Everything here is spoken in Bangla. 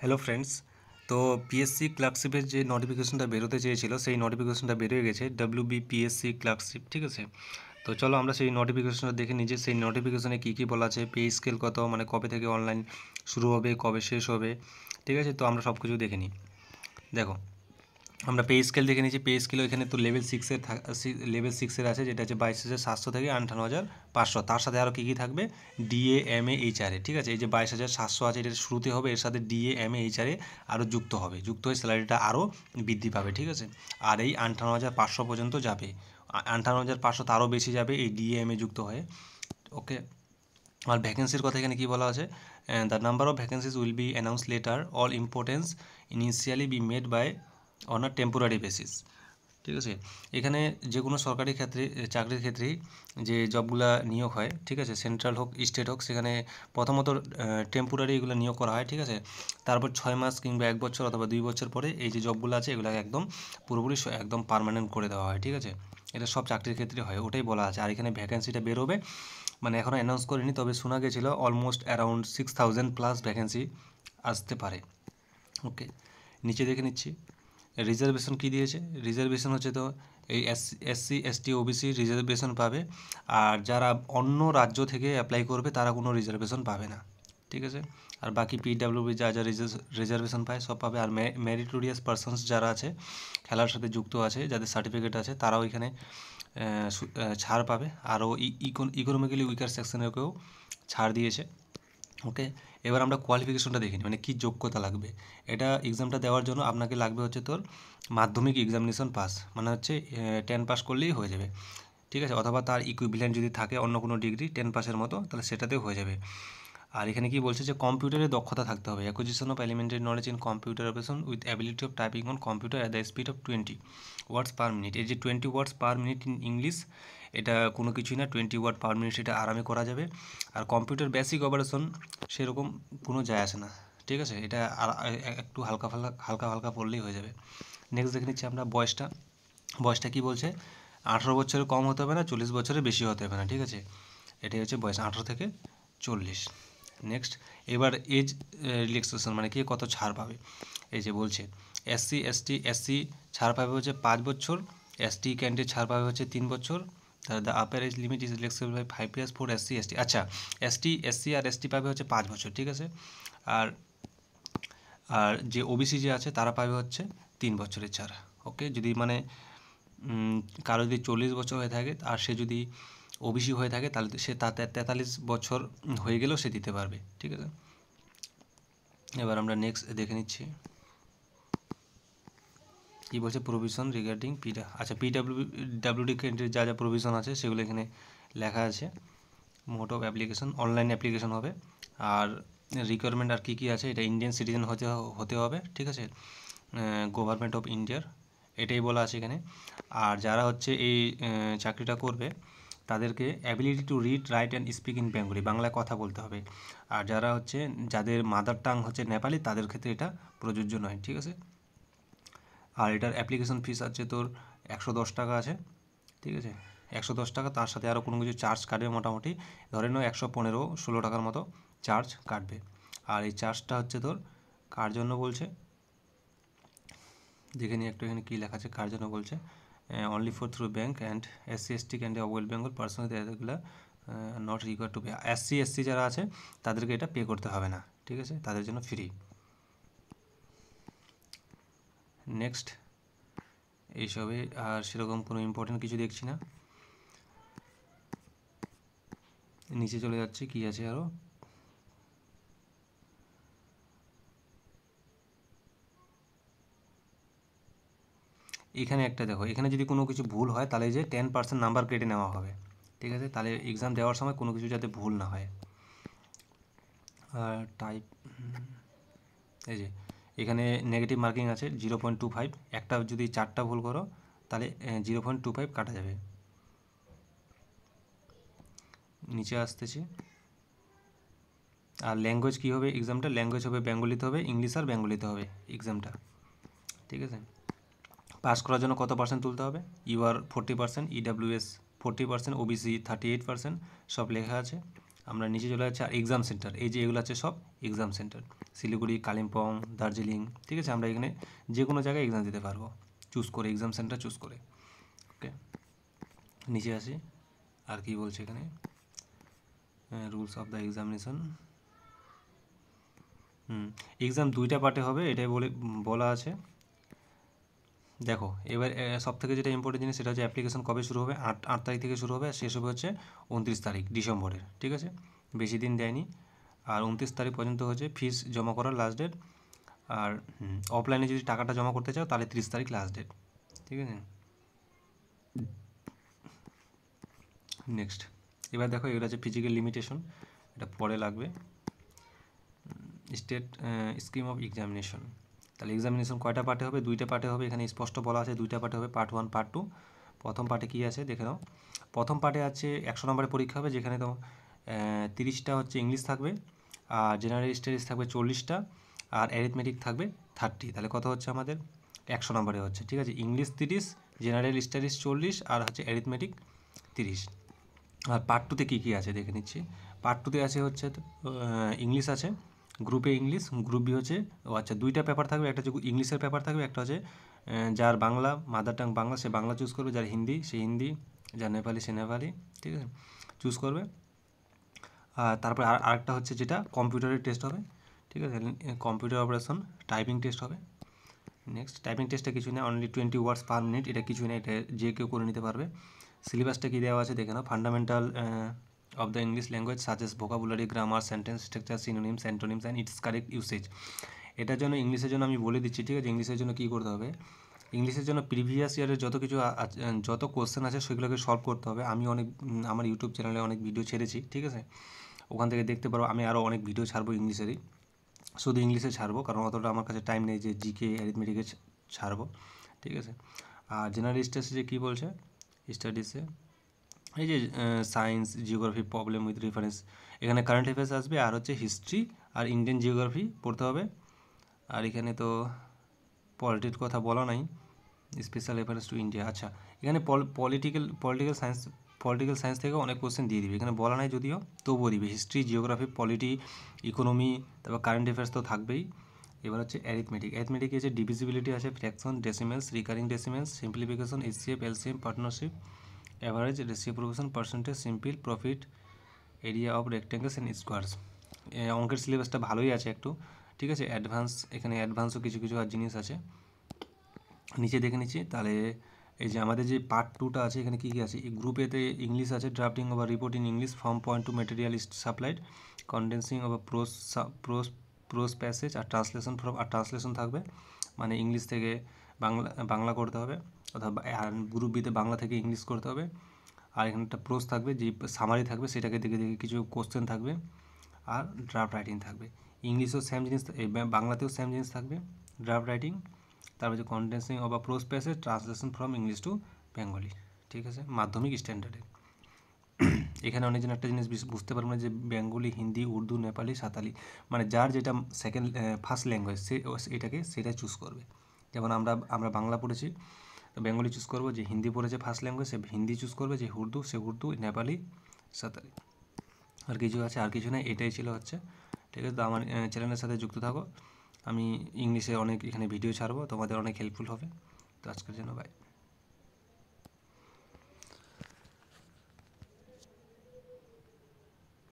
হ্যালো ফ্রেন্ডস তো পিএসসি ক্লার্কশিপের যে নোটিফিকেশনটা বেরোতে চেয়েছিলো সেই নোটিফিকেশনটা বেরিয়ে গেছে ডাব্লিউ বিপিএসসি ক্লার্কশিপ ঠিক আছে তো চলো আমরা সেই নোটিফিকেশনটা দেখে নিই যে সেই নোটিফিকেশনে কী কী বলা আছে পে স্কেল কত মানে কবে থেকে অনলাইন শুরু হবে কবে শেষ হবে ঠিক আছে তো আমরা সব কিছু দেখে নিই দেখো আমরা পে স্কেল দেখে নিয়েছি পে স্কেল এখানে তো লেভেল সিক্সের লেভেল সিক্সের আছে যেটা হচ্ছে বাইশ হাজার সাতশো থেকে আঠান্ন হাজার পাঁচশো তার সাথে আরও কী কী থাকবে ডিএ এম এ এইচআরএ ঠিক আছে এই যে বাইশ হাজার সাতশো আছে এটা শুরুতে হবে এর সাথে ডিএ এম এ এইচআরএ আরও যুক্ত হবে যুক্ত হয়ে স্যালারিটা আরও বৃদ্ধি পাবে ঠিক আছে আর এই আঠান্ন হাজার পাঁচশো পর্যন্ত যাবে আঠান্ন হাজার পাঁচশো তারও বেশি যাবে এই ডিএ এম এ যুক্ত হয়ে ওকে আর ভ্যাকেন্সির কথা এখানে কী বলা আছে the number of vacancies will be announce later all importance initially be made by on a temporary basis ঠিক আছে এখানে যে কোনো সরকারি ক্ষেত্রে চাকরির ক্ষেত্রেই যে জবগুলা নিয়োগ হয় ঠিক আছে সেন্ট্রাল হোক স্টেট হোক সেখানে প্রথমত টেম্পোরারি এগুলো নিয়োগ করা হয় ঠিক আছে তারপর ছয় মাস কিংবা এক বছর অথবা দুই বছর পরে এই যে জবগুলো আছে এগুলোকে একদম পুরোপুরি একদম পারমানেন্ট করে দেওয়া হয় ঠিক আছে এটা সব চাকরির ক্ষেত্রে হয় ওটাই বলা আছে আর এখানে ভ্যাকেন্সিটা বেরোবে মানে এখনও অ্যানাউন্স করিনি তবে শোনা গেছিলো almost around six thousand plus vacancy আসতে পারে ওকে নিচে দেখে নিচ্ছি রিজার্ভেশন কি দিয়েছে রিজার্ভেশন হচ্ছে তো এই এসসি এসটি ওবিসি রিজার্ভেশন পাবে আর যারা অন্য রাজ্য থেকে অ্যাপ্লাই করবে তারা কোনো রিজার্ভেশন পাবে না ঠিক আছে আর বাকি পিডাব্লিউবি যা যা রিজার্ভেশন পায় সব পাবে আর মেরিটোরিয়াস পার্সনস যারা আছে খেলার সাথে যুক্ত আছে যাদের সার্টিফিকেট আছে তারাও এখানে ছাড় পাবে আরও ইকোনমিক্যালি উইকার সেকশনেরকেও ছাড় দিয়েছে ওকে এবার আমরা কোয়ালিফিকেশনটা দেখিনি মানে কী যোগ্যতা লাগবে এটা এক্সামটা দেওয়ার জন্য আপনাকে লাগবে হচ্ছে তোর মাধ্যমিক এক্সামিনেশন পাস মানে হচ্ছে টেন পাস করলেই হয়ে যাবে ঠিক আছে অথবা তার ইকুইপিলেন্ট যদি থাকে অন্য কোনো ডিগ্রি টেন পাসের মতো তাহলে সেটাতেও হয়ে যাবে আর এখানে কি বলছে যে কম্পিউটারে দক্ষতা থাকতে হবে acquisition of elementary knowledge in computer operation with ability of typing on computer at the speed of twenty words per minute এই যে twenty words per minute in English এটা কোনো কিছুই না টোয়েন্টি ওয়াট পার মিনিট এটা আরামে করা যাবে আর কম্পিউটার বেসিক অপারেশন সেরকম কোনো যায় আসে না ঠিক আছে এটা একটু হালকা ফালকা হালকা হালকা পড়লেই হয়ে যাবে নেক্সট দেখে নিচ্ছি আমরা বয়সটা বয়সটা কি বলছে আঠারো বছরের কম হতে হবে না চল্লিশ বছরের বেশি হতে হবে না ঠিক আছে এটাই হচ্ছে বয়স আঠারো থেকে চল্লিশ নেক্সট এবার এজ রিল্যাক্সেশন মানে কে কত ছাড় পাবে এই যে বলছে এসসি এসটি এসসি ছাড় পাবে হচ্ছে পাঁচ বছর এসটি ক্যান্ডিডেট ছাড় পাবে হচ্ছে তিন বছর the upper age limit is flexible by five years for SC ST আচ্ছা এসটি এসসি আর এসটি পাবে হচ্ছে পাঁচ বছর ঠিক আছে আর আর যে ওবিসি যে আছে তারা পাবে হচ্ছে তিন বছরের ছাড়া ওকে যদি মানে কারো যদি চল্লিশ বছর হয়ে থাকে আর সে যদি ওবিসি হয়ে থাকে তাহলে সে তাতে তেতাল্লিশ বছর হয়ে গেলেও সে দিতে পারবে ঠিক আছে এবার আমরা নেক্সট দেখে নিচ্ছি কী বলছে প্রভিশন রিগার্ডিং পিডা আচ্ছা পিডাব্লিউ ডাব্লিউডি ক্রেডিটের যা যা প্রভিশন আছে সেগুলো এখানে লেখা আছে মোট অফ অ্যাপ্লিকেশন অনলাইন অ্যাপ্লিকেশন হবে আর রিকোয়ারমেন্ট আর কী কী আছে এটা ইন্ডিয়ান সিটিজেন হতে হতে হবে ঠিক আছে গভর্নমেন্ট অফ ইন্ডিয়ার এটাই বলা আছে এখানে আর যারা হচ্ছে এই চাকরিটা করবে তাদেরকে ability to read write and speak in Bengali বাংলায় কথা বলতে হবে আর যারা হচ্ছে যাদের মাদার টাং হচ্ছে নেপালি তাদের ক্ষেত্রে এটা প্রযোজ্য নয় ঠিক আছে আর এটার অ্যাপ্লিকেশন ফিস আছে তোর একশো দশ টাকা আছে ঠিক আছে একশো দশ টাকা তার সাথে আরও কোনো কিছু চার্জ কাটবে মোটামুটি ধরে নাও একশো পনেরো ষোলো টাকার মতো চার্জ কাটবে আর এই চার্জটা হচ্ছে তোর কার জন্য বলছে দেখে নিয়ে একটু এখানে কী লেখা আছে কার জন্য বলছে only for through bank and SC ST candidate West Bengal personal এগুলো not require to pay SC SC যারা আছে তাদেরকে এটা পে করতে হবে না ঠিক আছে তাদের জন্য ফ্রি নেক্সট এইসবে আর সেরকম কোনো ইম্পর্টেন্ট কিছু দেখছি না নিচে চলে যাচ্ছে কি আছে আরও এখানে একটা দেখো এখানে যদি কোনো কিছু ভুল হয় তাহলে যে টেন পার্সেন্ট নাম্বার কেটে নেওয়া হবে ঠিক আছে তাহলে এক্সাম দেওয়ার সময় কোনো কিছু যাতে ভুল না হয় আর টাইপ এই যে এখানে নেগেটিভ মার্কিং আছে জিরো পয়েন্ট টু ফাইভ একটা যদি চারটা ভুল করো তাহলে জিরো পয়েন্ট টু ফাইভ কাটা যাবে নিচে আসতেছি আর ল্যাঙ্গুয়েজ কী হবে এক্সামটা ল্যাঙ্গুয়েজ হবে বেঙ্গলিতে হবে ইংলিশ আর বেঙ্গলিতে হবে এক্সামটা ঠিক আছে পাস করার জন্য কত পার্সেন্ট তুলতে হবে UR forty percent EWS forty percent OBC thirty eight percent সব লেখা আছে আমরা নিচে চলে যাচ্ছি আর এক্সাম সেন্টার এই যে এগুলো আছে সব এক্সাম সেন্টার শিলিগুড়ি কালিম্পং দার্জিলিং ঠিক আছে আমরা এখানে যে কোনো জায়গায় এক্সাম দিতে পারবো চুজ করে এক্সাম সেন্টার চুজ করে ওকে নিচে আসি আর কি বলছে এখানে rules of the examination hmm exam দুইটা পার্টে হবে এটাই বলে বলা আছে দেখো এবার সব থেকে যেটা ইম্পর্টেন্ট জিনিস সেটা হচ্ছে অ্যাপ্লিকেশন কবে শুরু হবে আট আট তারিখ থেকে শুরু হবে শেষ হবে হচ্ছে উনত্রিশ তারিখ ডিসেম্বরের ঠিক আছে বেশি দিন দেয়নি আর উনত্রিশ তারিখ পর্যন্ত হচ্ছে ফিস জমা করার লাস্ট ডেট আর অফলাইনে যদি টাকাটা জমা করতে চাও তাহলে তিরিশ তারিখ লাস্ট ডেট ঠিক আছে নেক্সট এবার দেখো এগুলো হচ্ছে ফিজিক্যাল লিমিটেশন এটা পরে লাগবে স্টেট স্কিম অফ এক্সামিনেশন তাহলে এক্সামিনেশন কয়টা পার্টে হবে দুইটা পার্টে হবে এখানে স্পষ্ট বলা আছে দুইটা পার্টে হবে পার্ট ওয়ান পার্ট টু প্রথম পার্টে কী আছে দেখে নাও প্রথম পার্টে আছে একশো নম্বরের পরীক্ষা হবে যেখানে তোমার তিরিশটা হচ্ছে ইংলিশ থাকবে আর জেনারেল স্টাডিজ থাকবে চল্লিশটা আর অ্যারিথমেটিক থাকবে থার্টি তাহলে কত হচ্ছে আমাদের একশো নম্বরে হচ্ছে ঠিক আছে ইংলিশ তিরিশ জেনারেল স্টাডিজ চল্লিশ আর হচ্ছে অ্যারিথমেটিক তিরিশ আর পার্ট টুতে কী কী আছে দেখে নিচ্ছি পার্ট টুতে আছে হচ্ছে ইংলিশ আছে গ্রুপে ইংলিশ গ্রুপ বি হচ্ছে ও আচ্ছা দুইটা পেপার থাকবে একটা হচ্ছে ইংলিশের পেপার থাকবে একটা হচ্ছে যার বাংলা মাদার টাং বাংলা সে বাংলা চুজ করবে যার হিন্দি সে হিন্দি যার নেপালি সে নেপালি ঠিক আছে চুজ করবে আর তারপরে আর আরেকটা হচ্ছে যেটা কম্পিউটারের টেস্ট হবে ঠিক আছে কম্পিউটার অপারেশন টাইপিং টেস্ট হবে নেক্সট টাইপিং টেস্টটা কিছু নেই only twenty words per minute এটা কিছু নেই এটা যে কেউ করে নিতে পারবে সিলেবাসটা কী দেওয়া আছে দেখে নাও fundamental of the English language such as vocabulary, grammar, sentence structure, synonyms, antonyms and its correct usage এটার জন্য ইংলিশের জন্য আমি বলে দিচ্ছি ঠিক আছে ইংলিশের জন্য কী করতে হবে ইংলিশের জন্য প্রিভিয়াস ইয়ারের যত কিছু যত কোশ্চেন আছে সেগুলোকে সলভ করতে হবে আমি অনেক আমার ইউটিউব চ্যানেলে অনেক ভিডিও ছেড়েছি ঠিক আছে ওখান থেকে দেখতে পারো আমি আরও অনেক ভিডিও ছাড়বো ইংলিশেরই শুধু ইংলিশে ছাড়বো কারণ অতটা আমার কাছে টাইম নেই যে জিকে অ্যারিথমেটিকে ছাড়বো ঠিক আছে আর জেনারেল স্টাডিসে কী বলছে স্টাডিসে এই যে science geography problem with reference এখানে কারেন্ট অ্যাফেয়ার্স আসবে আর হচ্ছে হিস্ট্রি আর ইন্ডিয়ান জিওগ্রাফি পড়তে হবে আর এখানে তো পলিটির কথা বলা নাই স্পেশাল রেফারেন্স টু ইন্ডিয়া আচ্ছা এখানে political political science political science থেকে অনেক কোশ্চেন দিয়ে দিবে এখানে বলা নাই যদিও তবুও দিবে হিস্ট্রি জিওগ্রাফি পলিটি ইকোনমি তারপর কারেন্ট অ্যাফেয়ার্স তো থাকবেই এবার হচ্ছে অ্যারিথমেটিক অ্যারিথমেটিকে যে ডিভিজিবিলিটি আছে fraction decimals recurring decimals simplification HCF LCM partnership average reciprocation percentage simple profit area of rectangles and squares অঙ্কের সিলেবাসটা ভালোই আছে একটু ঠিক আছে অ্যাডভান্স এখানে অ্যাডভান্সও কিছু কিছু জিনিস আছে নিচে দেখে নিচ্ছি তাহলে এই যে আমাদের যে পার্ট টুটা আছে এখানে কী কী আছে এই গ্রুপ এতে ইংলিশ আছে drafting over report in English form point to material supplied condensing over prose prose prose passage আর ট্রান্সলেশন ফর্ম আর ট্রান্সলেশন থাকবে মানে ইংলিশ থেকে বাংলা বাংলা করতে হবে অর্থাৎ গ্রুপ বিতে বাংলা থেকে ইংলিশ করতে হবে আর এখানে একটা প্রোস থাকবে যে সামারি থাকবে সেটাকে দেখে দেখে কিছু কোশ্চেন থাকবে আর ড্রাফট রাইটিং থাকবে ইংলিশেও সেম জিনিস বাংলাতেও সেম জিনিস থাকবে ড্রাফট রাইটিং তারপর যে condensing of prose passage translation from English to Bengali ঠিক আছে মাধ্যমিক স্ট্যান্ডার্ডে এখানে অনেকজন একটা জিনিস বুঝতে পারবো না যে বেঙ্গলি হিন্দি উর্দু নেপালি সাঁতালি মানে যার যেটা সেকেন্ড ফার্স্ট ল্যাঙ্গুয়েজ সে এটাকে সেটা চুজ করবে যেমন আমরা আমরা বাংলা পড়েছি তো বেঙ্গলি চুজ করবো যে হিন্দি পড়েছে ফার্স্ট ল্যাঙ্গুয়েজ সে হিন্দি চুজ করবে যে উর্দু সে উর্দু নেপালি সাঁতারি আর কিছু আছে আর কিছু নেই এটাই ছিল হচ্ছে ঠিক আছে তো আমার চ্যানেলের সাথে যুক্ত থাকো আমি ইংলিশে অনেক এখানে ভিডিও ছাড়বো তোমাদের অনেক হেল্পফুল হবে তো আজকের জন্য বাই